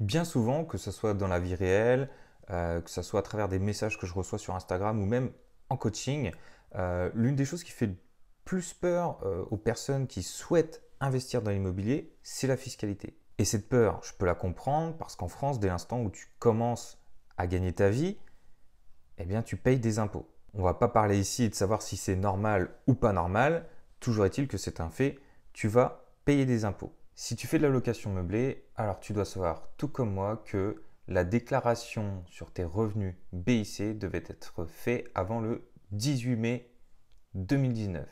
bien souvent, que ce soit dans la vie réelle, euh, que ce soit à travers des messages que je reçois sur Instagram ou même en coaching, euh, l'une des choses qui fait plus peur euh, aux personnes qui souhaitent investir dans l'immobilier, c'est la fiscalité. Et cette peur, je peux la comprendre parce qu'en France, dès l'instant où tu commences à gagner ta vie, eh bien tu payes des impôts. On va pas parler ici de savoir si c'est normal ou pas normal, toujours est-il que c'est un fait, tu vas payer des impôts. Si tu fais de la location meublée, alors tu dois savoir, tout comme moi, que la déclaration sur tes revenus BIC devait être faite avant le 18 mai 2019.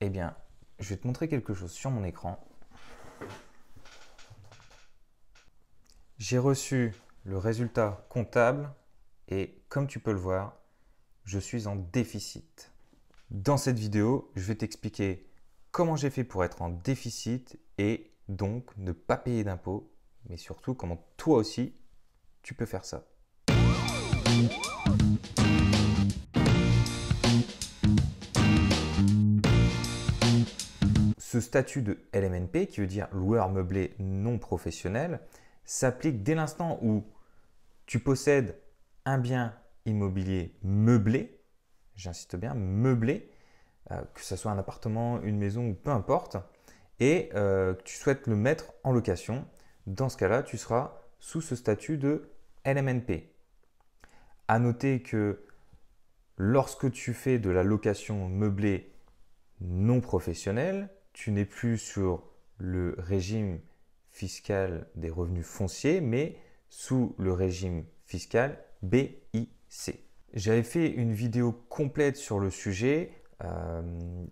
Eh bien, je vais te montrer quelque chose sur mon écran. J'ai reçu le résultat comptable et comme tu peux le voir, je suis en déficit. Dans cette vidéo, je vais t'expliquer comment j'ai fait pour être en déficit et donc ne pas payer d'impôts, mais surtout comment toi aussi tu peux faire ça. Ce statut de LMNP, qui veut dire loueur meublé non professionnel, s'applique dès l'instant où tu possèdes un bien immobilier meublé, j'insiste bien, meublé, euh, que ce soit un appartement, une maison ou peu importe, et euh, que tu souhaites le mettre en location, dans ce cas-là, tu seras sous ce statut de LMNP. À noter que lorsque tu fais de la location meublée non professionnelle, tu n'es plus sur le régime fiscal des revenus fonciers, mais sous le régime fiscal BIC. J'avais fait une vidéo complète sur le sujet. Euh,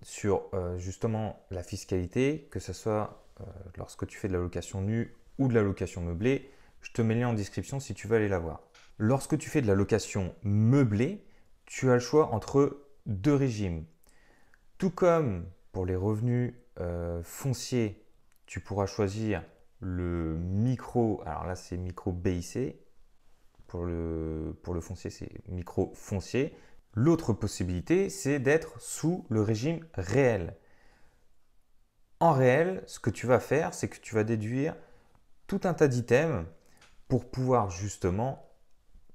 sur euh, justement la fiscalité, que ce soit euh, lorsque tu fais de la location nue ou de la location meublée. Je te mets le lien en description si tu veux aller la voir. Lorsque tu fais de la location meublée, tu as le choix entre deux régimes. Tout comme pour les revenus fonciers, tu pourras choisir le micro, alors là c'est micro BIC, pour le, pour le foncier c'est micro foncier, L'autre possibilité, c'est d'être sous le régime réel. En réel, ce que tu vas faire, c'est que tu vas déduire tout un tas d'items pour pouvoir justement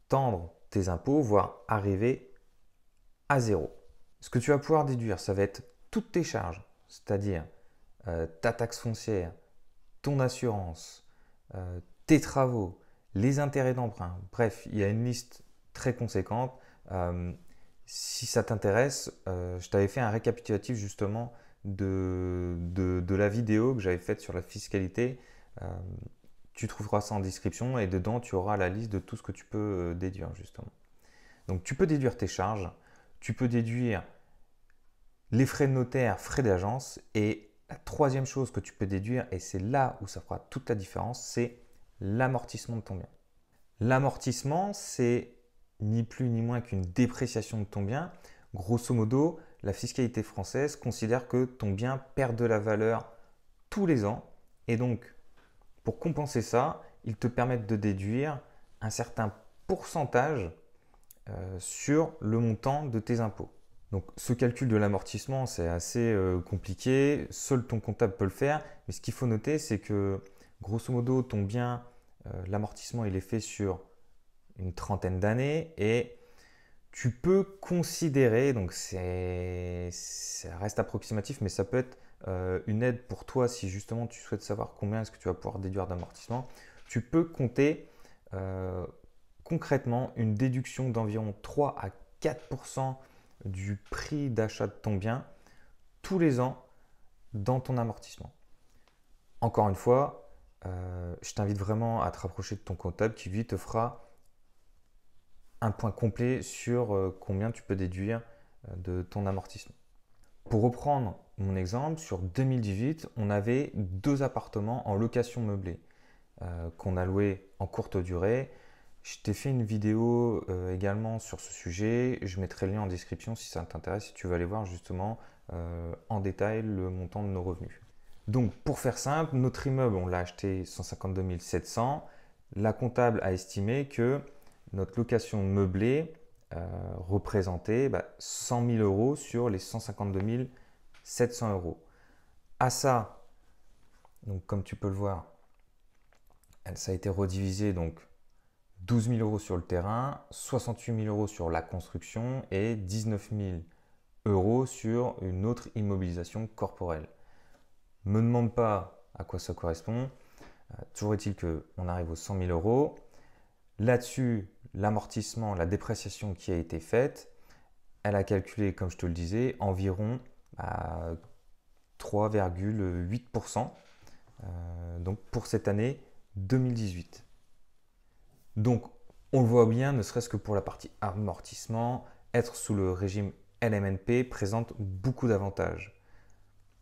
tendre tes impôts, voire arriver à zéro. Ce que tu vas pouvoir déduire, ça va être toutes tes charges, c'est-à-dire euh, ta taxe foncière, ton assurance, euh, tes travaux, les intérêts d'emprunt. Bref, il y a une liste très conséquente. Euh, si ça t'intéresse, euh, je t'avais fait un récapitulatif justement de, la vidéo que j'avais faite sur la fiscalité. Euh, tu trouveras ça en description et dedans tu auras la liste de tout ce que tu peux euh, déduire justement. Donc tu peux déduire tes charges, tu peux déduire les frais de notaire, frais d'agence et la troisième chose que tu peux déduire et c'est là où ça fera toute la différence, c'est l'amortissement de ton bien. L'amortissement, c'est ni plus ni moins qu'une dépréciation de ton bien. Grosso modo, la fiscalité française considère que ton bien perd de la valeur tous les ans. Et donc, pour compenser ça, ils te permettent de déduire un certain pourcentage euh, sur le montant de tes impôts. Donc ce calcul de l'amortissement, c'est assez euh, compliqué, seul ton comptable peut le faire, mais ce qu'il faut noter, c'est que grosso modo, ton bien, euh, l'amortissement, il est fait sur une trentaine d'années et tu peux considérer, donc ça reste approximatif, mais ça peut être euh, une aide pour toi si justement tu souhaites savoir combien est-ce que tu vas pouvoir déduire d'amortissement. Tu peux compter euh, concrètement une déduction d'environ 3 à 4 du prix d'achat de ton bien tous les ans dans ton amortissement. Encore une fois, euh, je t'invite vraiment à te rapprocher de ton comptable qui lui te fera un point complet sur euh, combien tu peux déduire euh, de ton amortissement. Pour reprendre mon exemple, sur 2018, on avait deux appartements en location meublée euh, qu'on a loués en courte durée. Je t'ai fait une vidéo également sur ce sujet. Je mettrai le lien en description si ça t'intéresse, si tu veux aller voir justement en détail le montant de nos revenus. Donc pour faire simple, notre immeuble, on l'a acheté 152 700. La comptable a estimé que notre location meublée euh, représentait bah, 100 000 euros sur les 152 700 euros. À ça, donc comme tu peux le voir, ça a été redivisé donc 12 000 euros sur le terrain, 68 000 euros sur la construction et 19 000 euros sur une autre immobilisation corporelle. Me demande pas à quoi ça correspond. Euh, toujours est-il qu'on arrive aux 100 000 euros. Là-dessus, l'amortissement, la dépréciation qui a été faite, elle a calculé, comme je te le disais, environ 3,8% bah, euh, donc pour cette année 2018. Donc on le voit bien, ne serait-ce que pour la partie amortissement, être sous le régime LMNP présente beaucoup d'avantages.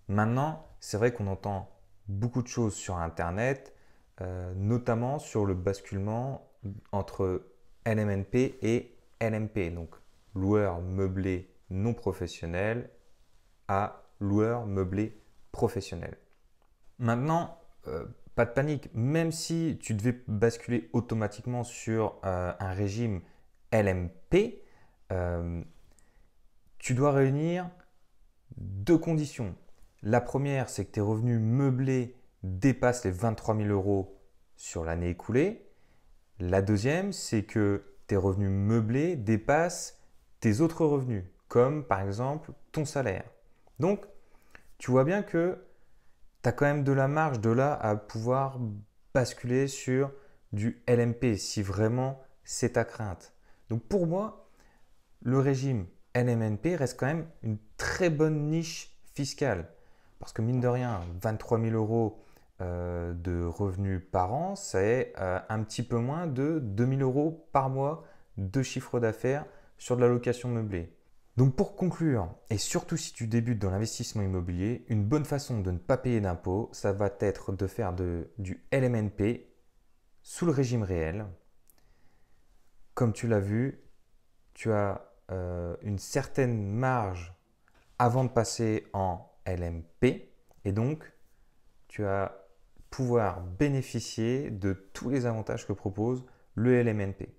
Maintenant, c'est vrai qu'on entend beaucoup de choses sur Internet, euh, notamment sur le basculement entre NMNP et LMP, donc loueur meublé non professionnel à loueur meublé professionnel. Maintenant, euh, pas de panique, même si tu devais basculer automatiquement sur euh, un régime LMP, euh, tu dois réunir deux conditions. La première, c'est que tes revenus meublés dépassent les 23 000 euros sur l'année écoulée. La deuxième, c'est que tes revenus meublés dépassent tes autres revenus, comme par exemple ton salaire. Donc, tu vois bien que tu as quand même de la marge de là à pouvoir basculer sur du LMP si vraiment c'est ta crainte. Donc pour moi, le régime LMNP reste quand même une très bonne niche fiscale. Parce que mine de rien, 23 000 euros euh, de revenus par an, c'est euh, un petit peu moins de 2000 euros par mois de chiffre d'affaires sur de la location meublée. Donc pour conclure, et surtout si tu débutes dans l'investissement immobilier, une bonne façon de ne pas payer d'impôts, ça va être de faire du LMNP sous le régime réel. Comme tu l'as vu, tu as euh, une certaine marge avant de passer en LMP, et donc tu as pouvoir bénéficier de tous les avantages que propose le LMNP.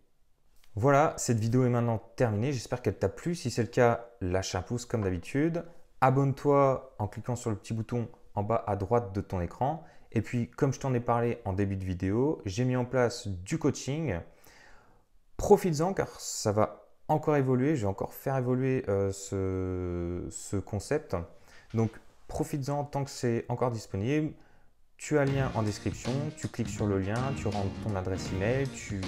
Voilà, cette vidéo est maintenant terminée. J'espère qu'elle t'a plu. Si c'est le cas, lâche un pouce comme d'habitude. Abonne-toi en cliquant sur le petit bouton en bas à droite de ton écran. Et puis, comme je t'en ai parlé en début de vidéo, j'ai mis en place du coaching. Profites-en car ça va encore évoluer. Je vais encore faire évoluer euh, ce, ce concept. Donc, profites-en tant que c'est encore disponible. Tu as le lien en description, tu cliques sur le lien, tu rentres ton adresse email, tu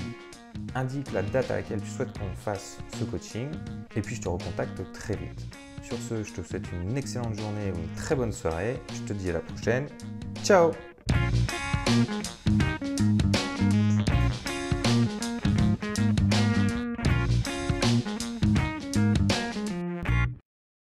indiques la date à laquelle tu souhaites qu'on fasse ce coaching, et puis je te recontacte très vite. Sur ce, je te souhaite une excellente journée ou une très bonne soirée. Je te dis à la prochaine. Ciao